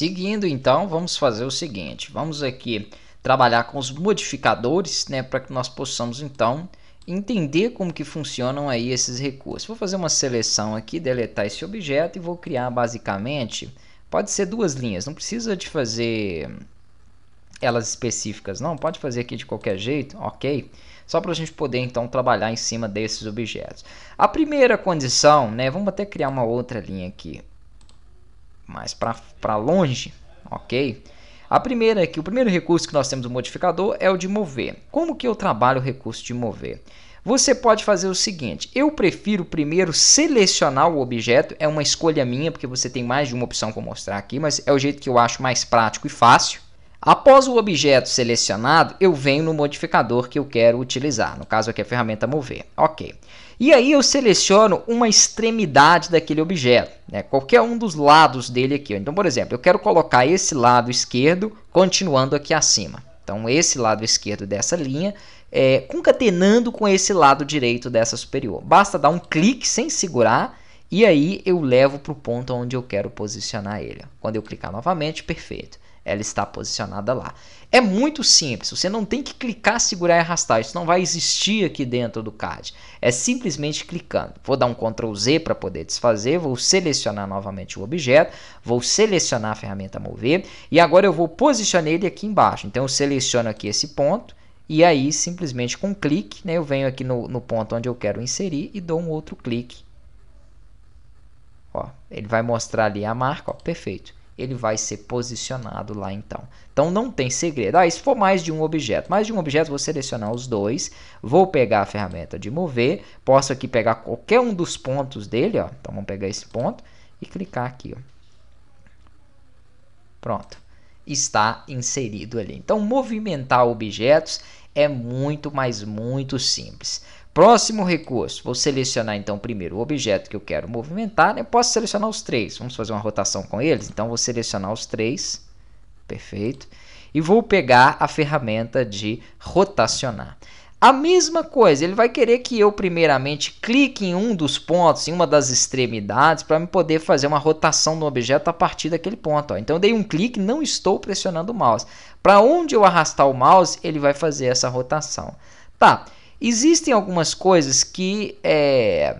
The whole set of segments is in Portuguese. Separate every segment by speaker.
Speaker 1: Seguindo então, vamos fazer o seguinte, vamos aqui trabalhar com os modificadores, né, para que nós possamos então entender como que funcionam aí esses recursos. Vou fazer uma seleção aqui, deletar esse objeto e vou criar basicamente, pode ser duas linhas, não precisa de fazer elas específicas não, pode fazer aqui de qualquer jeito, ok? Só para a gente poder então trabalhar em cima desses objetos. A primeira condição, né, vamos até criar uma outra linha aqui mais para longe, ok? A primeira é que o primeiro recurso que nós temos no modificador é o de mover. Como que eu trabalho o recurso de mover? Você pode fazer o seguinte, eu prefiro primeiro selecionar o objeto, é uma escolha minha, porque você tem mais de uma opção para mostrar aqui, mas é o jeito que eu acho mais prático e fácil. Após o objeto selecionado, eu venho no modificador que eu quero utilizar. No caso aqui é a ferramenta mover. Ok. E aí eu seleciono uma extremidade daquele objeto, né? qualquer um dos lados dele aqui. Então, por exemplo, eu quero colocar esse lado esquerdo continuando aqui acima. Então, esse lado esquerdo dessa linha é, concatenando com esse lado direito dessa superior. Basta dar um clique sem segurar e aí eu levo para o ponto onde eu quero posicionar ele. Quando eu clicar novamente, perfeito. Ela está posicionada lá. É muito simples, você não tem que clicar, segurar e arrastar, isso não vai existir aqui dentro do CAD. É simplesmente clicando. Vou dar um Ctrl Z para poder desfazer, vou selecionar novamente o objeto, vou selecionar a ferramenta mover e agora eu vou posicionar ele aqui embaixo. Então eu seleciono aqui esse ponto, e aí simplesmente com um clique, né, eu venho aqui no, no ponto onde eu quero inserir e dou um outro clique Ó, ele vai mostrar ali a marca, ó, perfeito. Ele vai ser posicionado lá então. Então não tem segredo. Ah, se for mais de um objeto, mais de um objeto, vou selecionar os dois. Vou pegar a ferramenta de mover. Posso aqui pegar qualquer um dos pontos dele, ó. Então vamos pegar esse ponto e clicar aqui, ó. Pronto. Está inserido ali. Então movimentar objetos é muito, mas muito simples. Próximo recurso, vou selecionar então primeiro o objeto que eu quero movimentar. Eu posso selecionar os três, vamos fazer uma rotação com eles. Então vou selecionar os três, perfeito. E vou pegar a ferramenta de rotacionar. A mesma coisa, ele vai querer que eu primeiramente clique em um dos pontos, em uma das extremidades, para me poder fazer uma rotação do objeto a partir daquele ponto. Ó. Então eu dei um clique, não estou pressionando o mouse. Para onde eu arrastar o mouse, ele vai fazer essa rotação. Tá, Existem algumas coisas que é,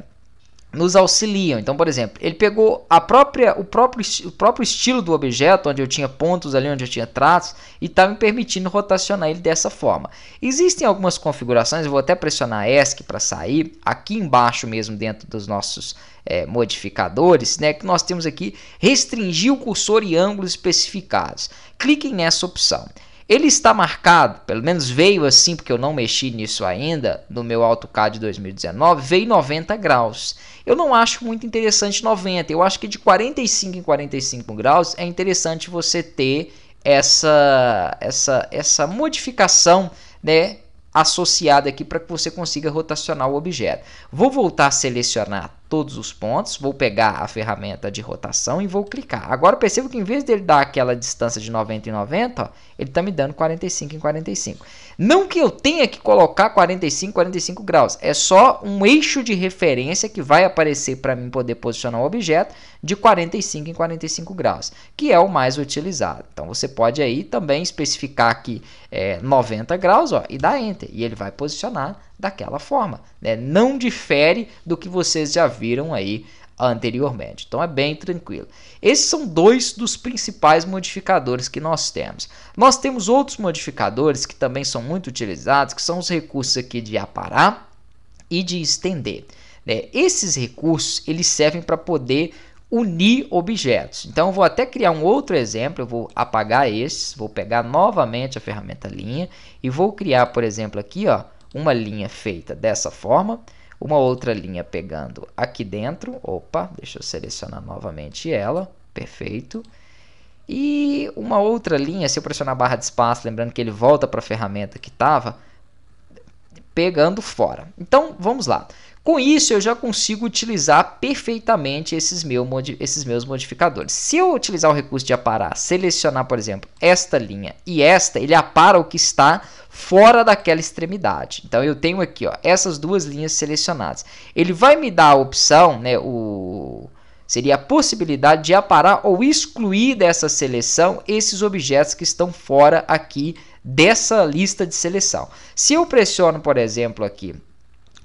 Speaker 1: nos auxiliam. Então, por exemplo, ele pegou a própria, o, próprio, o próprio estilo do objeto, onde eu tinha pontos ali, onde eu tinha traços, e está me permitindo rotacionar ele dessa forma. Existem algumas configurações, eu vou até pressionar ESC para sair, aqui embaixo mesmo dentro dos nossos é, modificadores, né, que nós temos aqui restringir o cursor e ângulos especificados. Clique nessa opção. Ele está marcado, pelo menos veio assim, porque eu não mexi nisso ainda, no meu AutoCAD 2019, veio 90 graus. Eu não acho muito interessante 90, eu acho que de 45 em 45 graus é interessante você ter essa, essa, essa modificação né, associada aqui para que você consiga rotacionar o objeto. Vou voltar a selecionar todos os pontos, vou pegar a ferramenta de rotação e vou clicar. Agora percebo que em vez dele dar aquela distância de 90 em 90, ó, ele está me dando 45 em 45. Não que eu tenha que colocar 45 45 graus, é só um eixo de referência que vai aparecer para mim poder posicionar o objeto de 45 em 45 graus, que é o mais utilizado. Então você pode aí também especificar aqui é, 90 graus ó, e dar Enter, e ele vai posicionar daquela forma. Né? Não difere do que vocês já viram aí anteriormente. Então é bem tranquilo. Esses são dois dos principais modificadores que nós temos. Nós temos outros modificadores que também são muito utilizados, que são os recursos aqui de aparar e de estender. Né? Esses recursos eles servem para poder unir objetos. Então vou até criar um outro exemplo, eu vou apagar esses, vou pegar novamente a ferramenta linha e vou criar, por exemplo, aqui, ó, uma linha feita dessa forma, uma outra linha pegando aqui dentro, opa, deixa eu selecionar novamente ela, perfeito. E uma outra linha, se eu pressionar a barra de espaço, lembrando que ele volta para a ferramenta que estava, pegando fora. Então, vamos lá. Com isso, eu já consigo utilizar perfeitamente esses, meu, esses meus modificadores. Se eu utilizar o recurso de aparar, selecionar, por exemplo, esta linha e esta, ele apara o que está fora daquela extremidade. Então, eu tenho aqui ó, essas duas linhas selecionadas. Ele vai me dar a opção, né, o, seria a possibilidade de aparar ou excluir dessa seleção esses objetos que estão fora aqui dessa lista de seleção. Se eu pressiono, por exemplo, aqui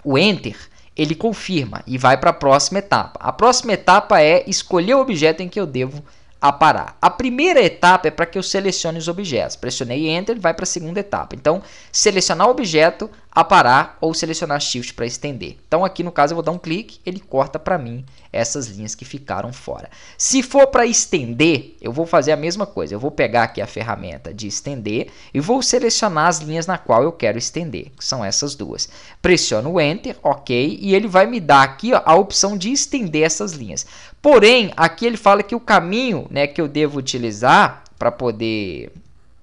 Speaker 1: o Enter, ele confirma e vai para a próxima etapa. A próxima etapa é escolher o objeto em que eu devo aparar. A primeira etapa é para que eu selecione os objetos. Pressionei Enter, vai para a segunda etapa. Então, selecionar o objeto, aparar ou selecionar Shift para estender. Então aqui no caso eu vou dar um clique, ele corta para mim essas linhas que ficaram fora. Se for para estender, eu vou fazer a mesma coisa. Eu vou pegar aqui a ferramenta de estender e vou selecionar as linhas na qual eu quero estender, que são essas duas. Pressiono o Enter, OK, e ele vai me dar aqui ó, a opção de estender essas linhas. Porém, aqui ele fala que o caminho né, que eu devo utilizar para poder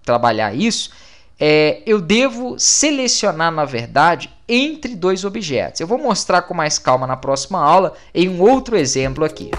Speaker 1: trabalhar isso é, eu devo selecionar, na verdade, entre dois objetos. Eu vou mostrar com mais calma na próxima aula em um outro exemplo aqui.